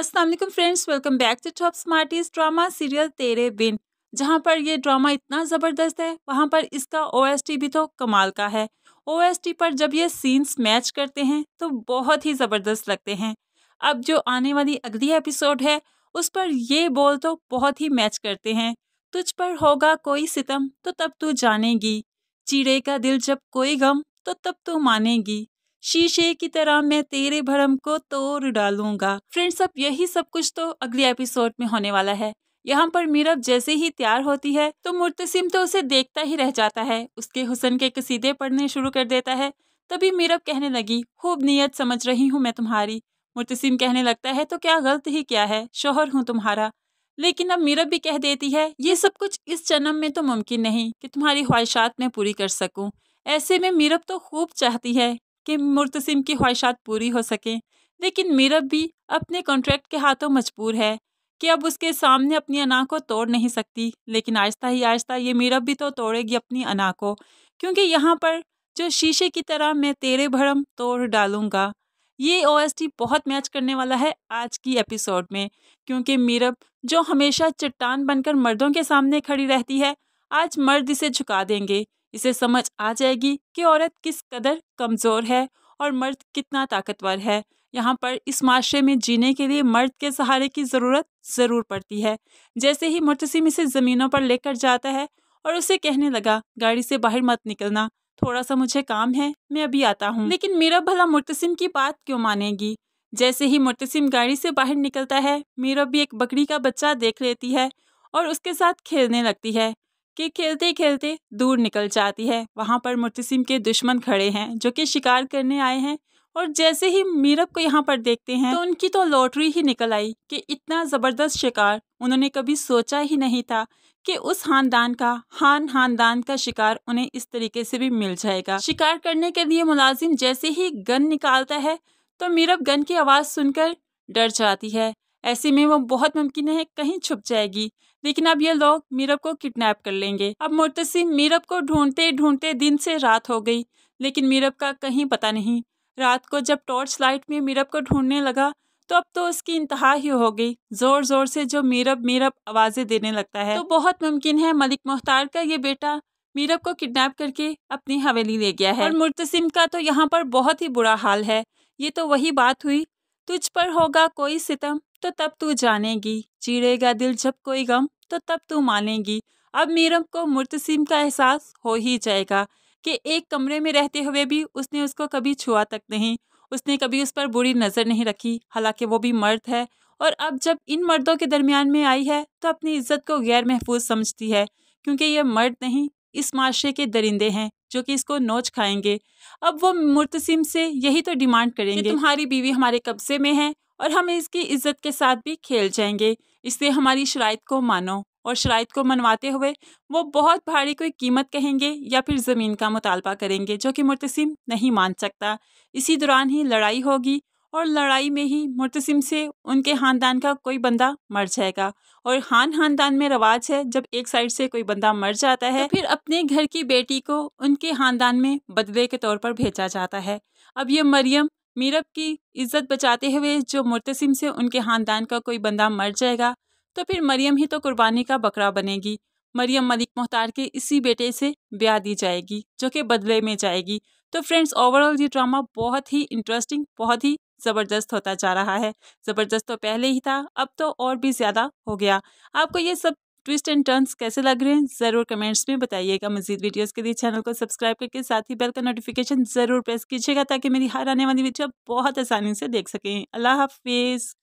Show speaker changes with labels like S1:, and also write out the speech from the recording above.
S1: अस्सलाम friends welcome back to top smarties drama serial Tere Bin जहां पर ये ड्रामा इतना ज़बरदस्त है वहां पर इसका टी भी तो कमाल का है टी पर जब ये सीन्स मैच करते हैं तो बहुत ही ज़बरदस्त लगते हैं अब जो आने वाली अगली एपिसोड है उस पर ये बोल तो बहुत ही मैच करते हैं तुझ पर होगा कोई सितम तो तब तू जानेगी चीड़े का दिल जब कोई गम तो तब तू मानेगी शीशे की तरह मैं तेरे भरम को तोड़ डालूंगा फ्रेंड्स अब यही सब कुछ तो अगले एपिसोड में होने वाला है यहाँ पर मीरब जैसे ही तैयार होती है तो मुर्तसिम तो उसे देखता ही रह जाता है उसके हुसन के कसीदे पढ़ने शुरू कर देता है तभी मीरब कहने लगी खूब नीयत समझ रही हूँ मैं तुम्हारी मुर्तसिम कहने लगता है तो क्या गलत ही क्या है शोहर हूँ तुम्हारा लेकिन अब मीरब भी कह देती है ये सब कुछ इस जन्म में तो मुमकिन नहीं कि तुम्हारी ख्वाहिशात मैं पूरी कर सकूँ ऐसे में मीरब तो खूब चाहती है कि मुर्तसिम की ख्वाहिशात पूरी हो सकें लेकिन मीरब भी अपने कॉन्ट्रैक्ट के हाथों मजबूर है कि अब उसके सामने अपनी अना को तोड़ नहीं सकती लेकिन आहिस्ता ही आहिस्ता ये मीरब भी तो तोड़ेगी अपनी अना को क्योंकि यहाँ पर जो शीशे की तरह मैं तेरे भरम तोड़ डालूंगा ये टी बहुत मैच करने वाला है आज की एपिसोड में क्योंकि मीरब जो हमेशा चट्टान बनकर मर्दों के सामने खड़ी रहती है आज मर्द इसे झुका देंगे इसे समझ आ जाएगी कि औरत किस कदर कमज़ोर है और मर्द कितना ताकतवर है यहाँ पर इस माशरे में जीने के लिए मर्द के सहारे की ज़रूरत ज़रूर पड़ती है जैसे ही मुतसिम इसे ज़मीनों पर लेकर जाता है और उसे कहने लगा गाड़ी से बाहर मत निकलना थोड़ा सा मुझे काम है मैं अभी आता हूँ लेकिन मीरा भला मुतसिम की बात क्यों मानेगी जैसे ही मुतसिम गाड़ी से बाहर निकलता है मीरा भी एक बकरी का बच्चा देख लेती है और उसके साथ खेलने लगती है कि खेलते खेलते दूर निकल जाती है वहाँ पर मुतसिम के दुश्मन खड़े हैं जो कि शिकार करने आए हैं और जैसे ही मीरब को यहाँ पर देखते हैं तो उनकी तो लॉटरी ही निकल आई कि इतना ज़बरदस्त शिकार उन्होंने कभी सोचा ही नहीं था कि उस खानदान का हान खानदान का शिकार उन्हें इस तरीके से भी मिल जाएगा शिकार करने के लिए मुलाजिम जैसे ही गन निकालता है तो मीरब गन की आवाज़ सुनकर डर जाती है ऐसे में वो बहुत मुमकिन है कहीं छुप जाएगी लेकिन अब ये लोग मीरब को किडनैप कर लेंगे अब मुर्तसिम मीरब को ढूंढते ढूंढते दिन से रात हो गई लेकिन मीरब का कहीं पता नहीं रात को जब टॉर्च लाइट में मीरब को ढूंढने लगा तो अब तो उसकी इंतहा ही हो गई जोर जोर से जो मीरब मीरब आवाज़ें देने लगता है तो बहुत मुमकिन है मलिक मुख्तार का ये बेटा मीरब को किडनैप करके अपनी हवेली ले गया है और मुर्तसिम का तो यहाँ पर बहुत ही बुरा हाल है ये तो वही बात हुई तुझ पर होगा कोई सितम तो तब तू जानेगी चिड़ेगा दिल जब कोई गम तो तब तू मानेगी अब मीरम को मुर्तसीम का एहसास हो ही जाएगा कि एक कमरे में रहते हुए भी उसने उसको कभी छुआ तक नहीं उसने कभी उस पर बुरी नज़र नहीं रखी हालांकि वो भी मर्द है और अब जब इन मर्दों के दरमियान में आई है तो अपनी इज्जत को गैर महफूज समझती है क्योंकि ये मर्द नहीं इस माशरे के दरिंदे हैं जो कि इसको नोच खाएंगे अब वो मुर्तसिम से यही तो डिमांड करेंगे तुम्हारी बीवी हमारे कब्जे में है और हम इसकी इज्जत के साथ भी खेल जाएंगे इसलिए हमारी शराइ को मानो और शराइ को मनवाते हुए वो बहुत भारी कोई कीमत कहेंगे या फिर ज़मीन का मुतालबा करेंगे जो कि मुतसम नहीं मान सकता इसी दौरान ही लड़ाई होगी और लड़ाई में ही मुतसिम से उनके ख़ानदान का कोई बंदा मर जाएगा और खान ख़ानदान में रवाज है जब एक साइड से कोई बंदा मर जाता है तो फिर अपने घर की बेटी को उनके ख़ानदान में बदले के तौर पर भेजा जाता है अब ये मरियम मीरब की इज्जत बचाते हुए जो मुर्तसिम से उनके ख़ानदान का कोई बंदा मर जाएगा तो फिर मरियम ही तो कुर्बानी का बकरा बनेगी मरियम मलिक मुख्तार के इसी बेटे से ब्याह दी जाएगी जो कि बदले में जाएगी तो फ्रेंड्स ओवरऑल ये ड्रामा बहुत ही इंटरेस्टिंग बहुत ही ज़बरदस्त होता जा रहा है ज़बरदस्त तो पहले ही था अब तो और भी ज़्यादा हो गया आपको ये सब ट्विस्ट एंड टर्न्स कैसे लग रहे हैं ज़रूर कमेंट्स में बताइएगा मजीद वीडियोस के लिए चैनल को सब्सक्राइब करके साथ ही बेल का नोटिफिकेशन ज़रूर प्रेस कीजिएगा ताकि मेरी हर आने वाली वीडियो बहुत आसानी से देख सकें अल्लाह हाफिज़